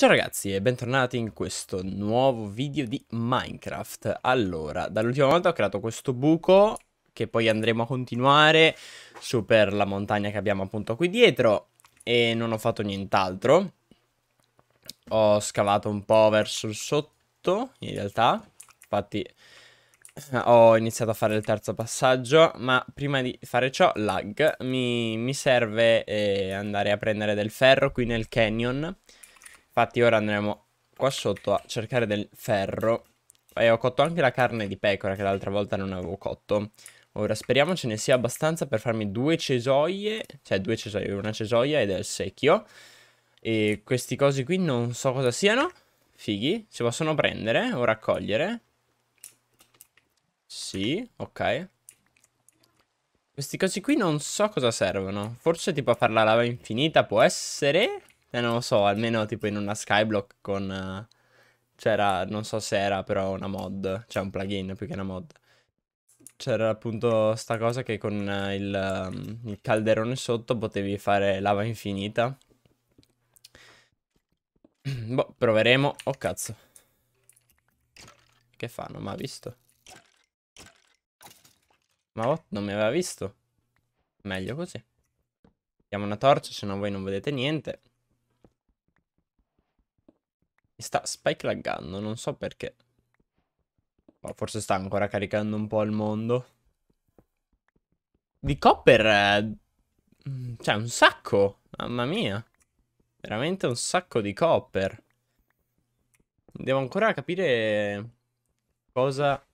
Ciao ragazzi e bentornati in questo nuovo video di Minecraft. Allora, dall'ultima volta ho creato questo buco che poi andremo a continuare su per la montagna che abbiamo appunto qui dietro e non ho fatto nient'altro. Ho scavato un po' verso il sotto in realtà, infatti ho iniziato a fare il terzo passaggio ma prima di fare ciò lag mi, mi serve eh, andare a prendere del ferro qui nel canyon Infatti ora andremo qua sotto a cercare del ferro. E ho cotto anche la carne di pecora che l'altra volta non avevo cotto. Ora speriamo ce ne sia abbastanza per farmi due cesoie, cioè due cesoie, una cesoia e del secchio. E questi cosi qui non so cosa siano. Fighi, si possono prendere o raccogliere. Sì, ok. Questi cosi qui non so cosa servono. Forse tipo a far la lava infinita può essere? Eh, non lo so, almeno tipo in una skyblock con... Eh, c'era, non so se era però una mod, cioè un plugin più che una mod. C'era appunto sta cosa che con eh, il, ehm, il calderone sotto potevi fare lava infinita. boh, proveremo. Oh cazzo. Che fa? Non mi ha visto. Ma what? Non mi aveva visto. Meglio così. Diamo una torcia, se no voi non vedete niente. Mi sta spike laggando, non so perché. Ma forse sta ancora caricando un po' il mondo. Di copper... Eh, cioè, un sacco. Mamma mia. Veramente un sacco di copper. Devo ancora capire cosa...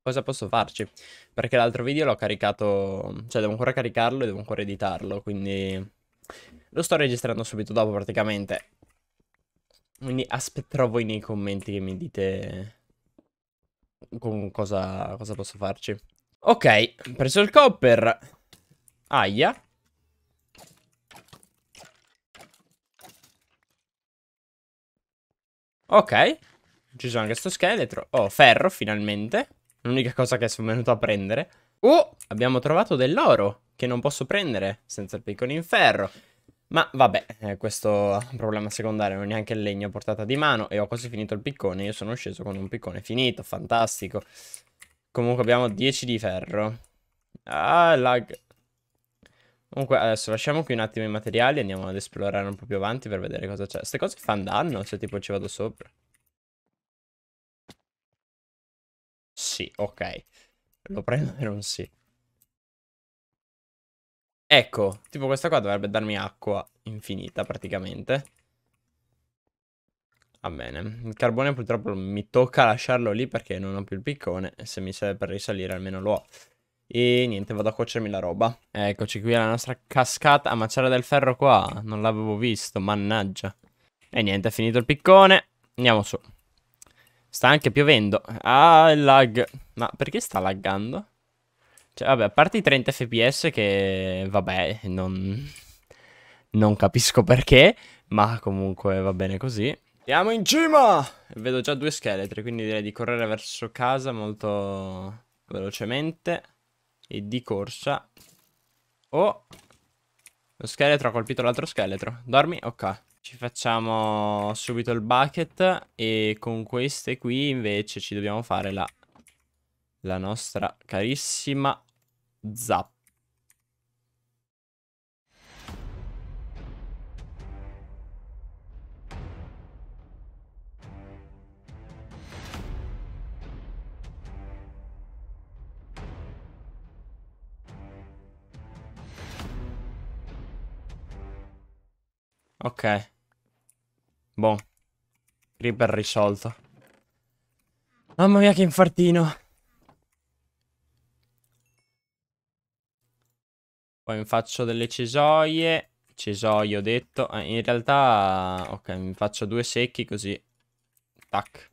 Cosa posso farci? Perché l'altro video l'ho caricato... Cioè, devo ancora caricarlo e devo ancora editarlo, quindi... Lo sto registrando subito dopo, praticamente. Quindi aspetterò voi nei commenti che mi dite cosa, cosa posso farci. Ok, preso il copper. Aia. Ok. Ci sono anche sto scheletro. Oh, ferro, finalmente. L'unica cosa che sono venuto a prendere. Oh, abbiamo trovato dell'oro che non posso prendere senza il piccone in ferro. Ma vabbè, eh, questo problema secondario non è neanche il legno a portata di mano e ho quasi finito il piccone, io sono sceso con un piccone finito, fantastico. Comunque abbiamo 10 di ferro. Ah, lag. Comunque adesso lasciamo qui un attimo i materiali e andiamo ad esplorare un po' più avanti per vedere cosa c'è. Queste cose fanno danno se cioè, tipo ci vado sopra. Sì, ok. Lo prendo per un sì. Ecco, tipo questa qua dovrebbe darmi acqua infinita praticamente. Va bene, il carbone purtroppo mi tocca lasciarlo lì perché non ho più il piccone se mi serve per risalire almeno lo ho. E niente, vado a cuocermi la roba. Eccoci qui alla nostra cascata. Ah, ma c'era del ferro qua, non l'avevo visto, mannaggia. E niente, è finito il piccone, andiamo su. Sta anche piovendo. Ah, il lag. Ma perché sta laggando? Cioè, vabbè, a parte i 30 fps che, vabbè, non, non capisco perché, ma comunque va bene così. Siamo in cima! Vedo già due scheletri, quindi direi di correre verso casa molto velocemente e di corsa. Oh! Lo scheletro ha colpito l'altro scheletro. Dormi? Ok. Ci facciamo subito il bucket e con queste qui invece ci dobbiamo fare la, la nostra carissima Zap. Ok. Buon. Creeper risolto. Mamma mia che infartino. Poi mi faccio delle cesoie. Cesoie ho detto. Eh, in realtà, ok, mi faccio due secchi così. Tac.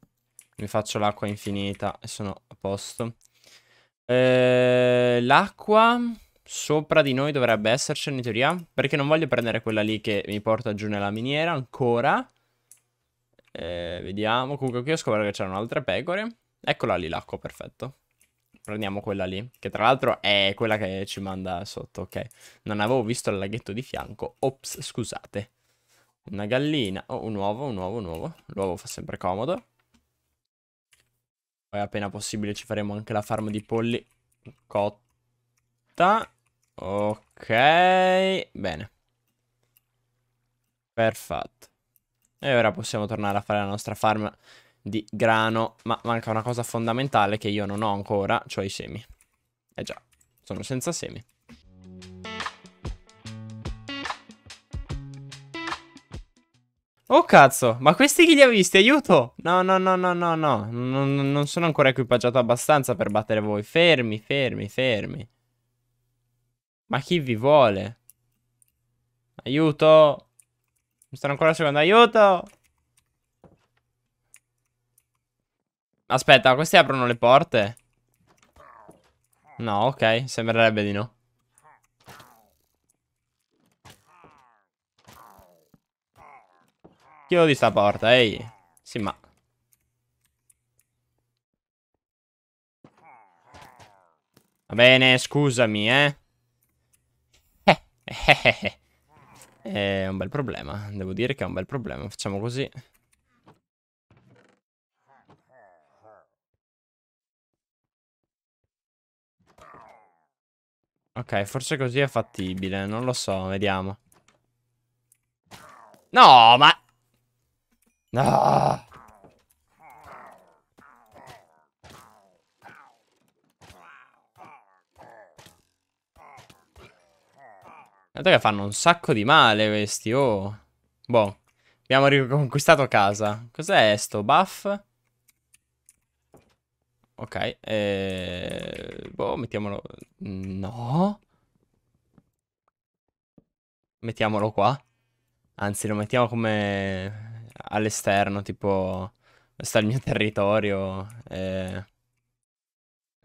Mi faccio l'acqua infinita e sono a posto. Eh, l'acqua sopra di noi dovrebbe esserci in teoria. Perché non voglio prendere quella lì che mi porta giù nella miniera ancora. Eh, vediamo. Comunque qui ho scoperto che c'erano altre pecore. Eccola lì l'acqua, perfetto prendiamo quella lì, che tra l'altro è quella che ci manda sotto, ok. Non avevo visto il laghetto di fianco, ops, scusate. Una gallina, oh, un uovo, un uovo, un uovo. L'uovo fa sempre comodo. Poi appena possibile ci faremo anche la farm di polli cotta. Ok, bene. Perfetto. E ora possiamo tornare a fare la nostra farm di grano, ma manca una cosa fondamentale che io non ho ancora, cioè i semi. Eh già, sono senza semi. Oh cazzo, ma questi chi li ha visti? Aiuto! No, no, no, no, no, no, non, non sono ancora equipaggiato abbastanza per battere voi. Fermi, fermi, fermi. Ma chi vi vuole? Aiuto! Mi stanno ancora seguendo, aiuto! Aspetta, questi aprono le porte? No, ok, sembrerebbe di no. Chiudi sta porta, ehi. Sì, ma... Va bene, scusami, eh. Eh, eh. eh, eh, eh. È un bel problema, devo dire che è un bel problema. Facciamo così. Ok, forse così è fattibile. Non lo so, vediamo. No, ma... No! Guarda che fanno un sacco di male questi, oh. Boh. Abbiamo riconquistato casa. Cos'è sto buff? Ok, eh... boh, mettiamolo... No? Mettiamolo qua. Anzi, lo mettiamo come all'esterno, tipo... Questo è il mio territorio. Eh...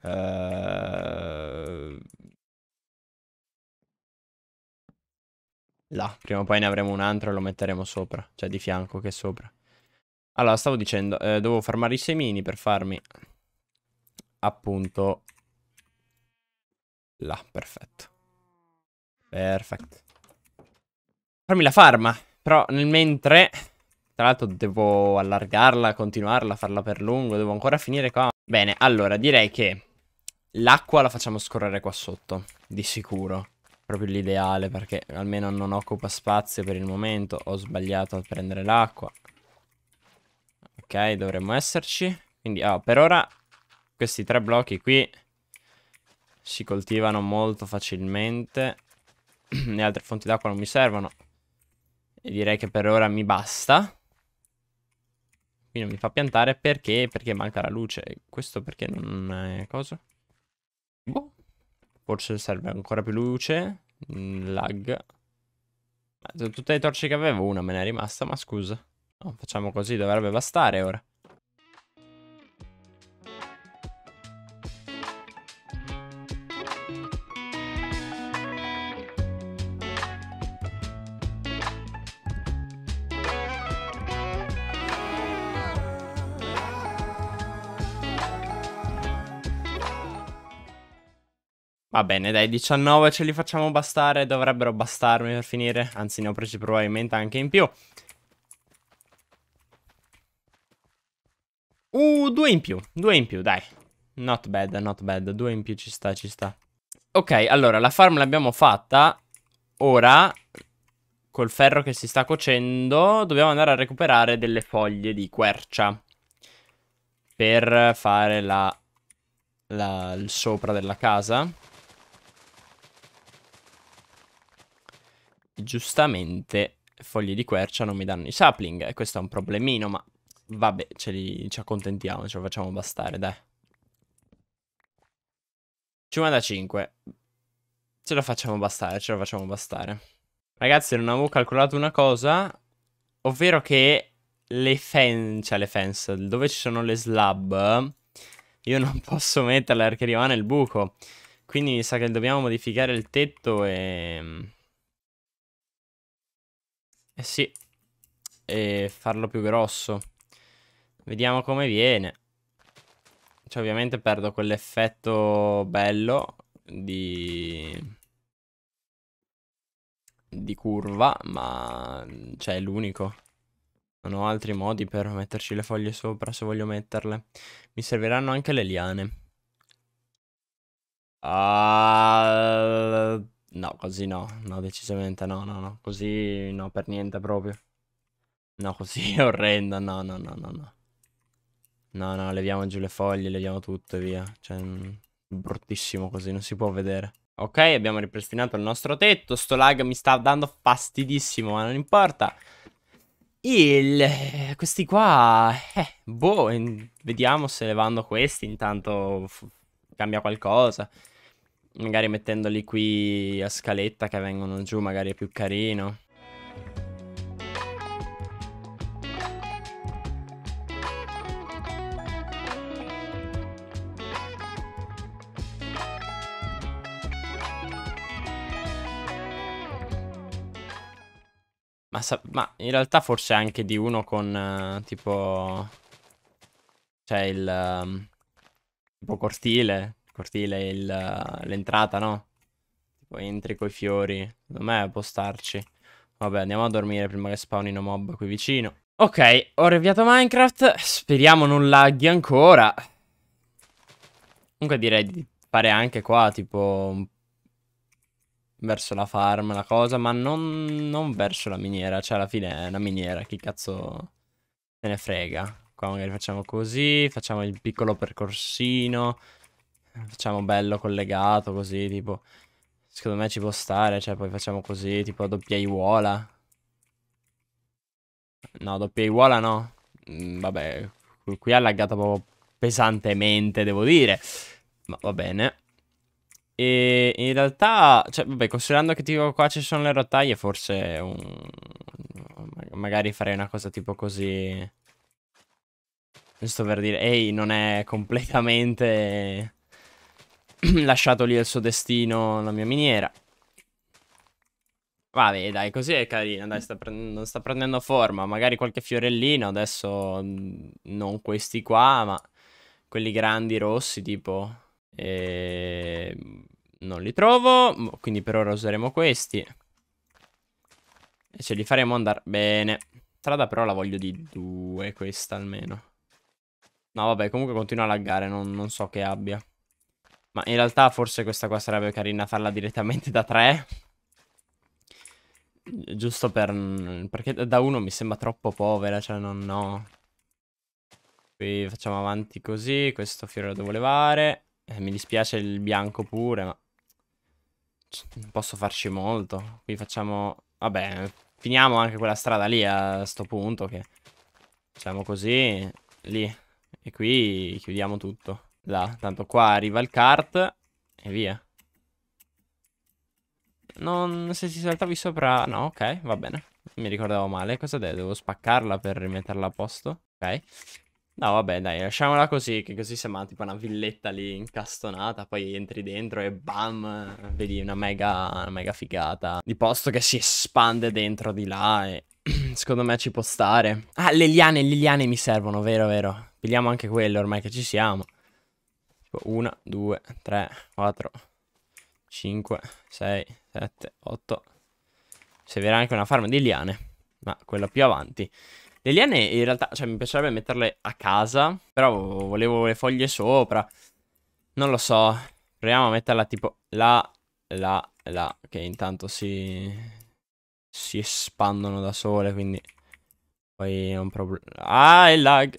Eh... Là, prima o poi ne avremo un altro e lo metteremo sopra, cioè di fianco che sopra. Allora, stavo dicendo, eh, devo farmare i semini per farmi appunto là, perfetto. Perfetto. Fammi la farma, però nel mentre... Tra l'altro devo allargarla, continuarla, farla per lungo, devo ancora finire qua. Bene, allora direi che l'acqua la facciamo scorrere qua sotto, di sicuro. Proprio l'ideale perché almeno non occupa spazio per il momento, ho sbagliato a prendere l'acqua. Ok, dovremmo esserci. Quindi oh, per ora questi tre blocchi qui si coltivano molto facilmente. Le altre fonti d'acqua non mi servono. E direi che per ora mi basta. Qui non mi fa piantare perché? Perché manca la luce. Questo perché non è cosa? Boh. Forse serve ancora più luce. Mm, lag. Tutte le torce che avevo, una me ne è rimasta, ma scusa. No, facciamo così, dovrebbe bastare ora. Va bene, dai, 19 ce li facciamo bastare, dovrebbero bastarmi per finire, anzi ne ho presi probabilmente anche in più. Uh, due in più, due in più, dai. Not bad, not bad, due in più ci sta, ci sta. Ok, allora, la farm l'abbiamo fatta, ora, col ferro che si sta cocendo, dobbiamo andare a recuperare delle foglie di quercia. Per fare la, la il sopra della casa. giustamente foglie di quercia non mi danno i sapling. E questo è un problemino, ma vabbè, ce li, ci accontentiamo, ce lo facciamo bastare, dai. 55. Ce lo facciamo bastare, ce lo facciamo bastare. Ragazzi, non avevo calcolato una cosa, ovvero che le fence, cioè le fence, dove ci sono le slab, io non posso metterle perché rimane il buco. Quindi mi sa che dobbiamo modificare il tetto e... Eh sì. E farlo più grosso. Vediamo come viene. Cioè ovviamente perdo quell'effetto bello di... di curva, ma cioè è l'unico. Non ho altri modi per metterci le foglie sopra se voglio metterle. Mi serviranno anche le liane. Ah... No, così no, no, decisamente no, no, no, così no, per niente proprio. No, così è orrendo, no, no, no, no, no. No, no, leviamo giù le foglie, leviamo tutto e via. Cioè, mm, bruttissimo così, non si può vedere. Ok, abbiamo ripristinato il nostro tetto, sto lag mi sta dando fastidissimo, ma non importa. Il... questi qua... Eh, boh, vediamo se levando questi intanto cambia qualcosa. Magari mettendoli qui a scaletta che vengono giù, magari è più carino. Ma, ma, in realtà forse anche di uno con uh, tipo... Cioè il... Um, tipo cortile cortile il, l'entrata, no? Tipo entri coi fiori. Secondo me può starci. Vabbè, andiamo a dormire prima che spawnino mob qui vicino. Ok, ho riavviato Minecraft. Speriamo non laghi ancora. Comunque direi di fare anche qua, tipo... Verso la farm, la cosa, ma non, non verso la miniera. Cioè, alla fine è una miniera, chi cazzo se ne frega. Qua magari facciamo così, facciamo il piccolo percorsino facciamo bello collegato così, tipo. Secondo me ci può stare, cioè poi facciamo così, tipo doppia iuola. No, doppia iuola no. Mm, vabbè, qui ha laggato proprio pesantemente, devo dire. Ma va bene. E in realtà, cioè, vabbè, considerando che tipo qua ci sono le rotaie, forse un... magari farei una cosa tipo così. Giusto per dire, ehi, non è completamente lasciato lì al suo destino la mia miniera. Vabbè, dai, così è carina, dai, sta non sta prendendo forma. Magari qualche fiorellino, adesso mhmm, non questi qua, ma quelli grandi rossi, tipo... E... Ehm, non li trovo, boh, quindi per ora useremo questi. E ce li faremo andare bene. Strada però la voglio di due, questa almeno. No, vabbè, comunque continua a laggare, non, non so che abbia. Ma in realtà forse questa qua sarebbe carina farla direttamente da 3. Giusto per... Perché da 1 mi sembra troppo povera, cioè non no. Qui facciamo avanti così, questo fiore lo devo levare. Eh, mi dispiace il bianco pure, ma... Non posso farci molto. Qui facciamo... Vabbè, finiamo anche quella strada lì a sto punto che... Facciamo così, lì. E qui chiudiamo tutto. Là, tanto qua arriva il kart e via. Non... se si saltavi sopra... No, ok, va bene. Mi ricordavo male. Cosa devo? Devo spaccarla per rimetterla a posto? Ok. No, vabbè, dai, lasciamola così, che così sembra tipo una villetta lì incastonata, poi entri dentro e bam, vedi una mega, una mega figata di posto che si espande dentro di là e secondo me ci può stare. Ah, le liane, le liane mi servono, vero, vero? Pigliamo anche quello ormai che ci siamo. 1, 2, 3, 4, 5, 6, 7, 8. Servirà anche una farma di liane, ma quella più avanti. Le liane in realtà, cioè mi piacerebbe metterle a casa, però volevo le foglie sopra. Non lo so, proviamo a metterla tipo là, là, là, che intanto si, si espandono da sole, quindi poi è un problema. Ah, il lag!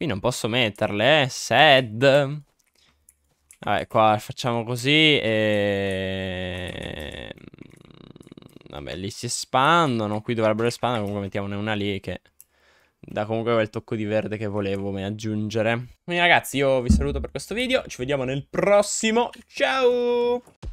Qui non posso metterle, eh? Sad. Vabbè, qua facciamo così e... Mm, vabbè, lì si espandono, qui dovrebbero espandere, comunque mettiamone una lì che dà comunque quel tocco di verde che volevo me aggiungere. Quindi ragazzi, io vi saluto per questo video, ci vediamo nel prossimo, ciao!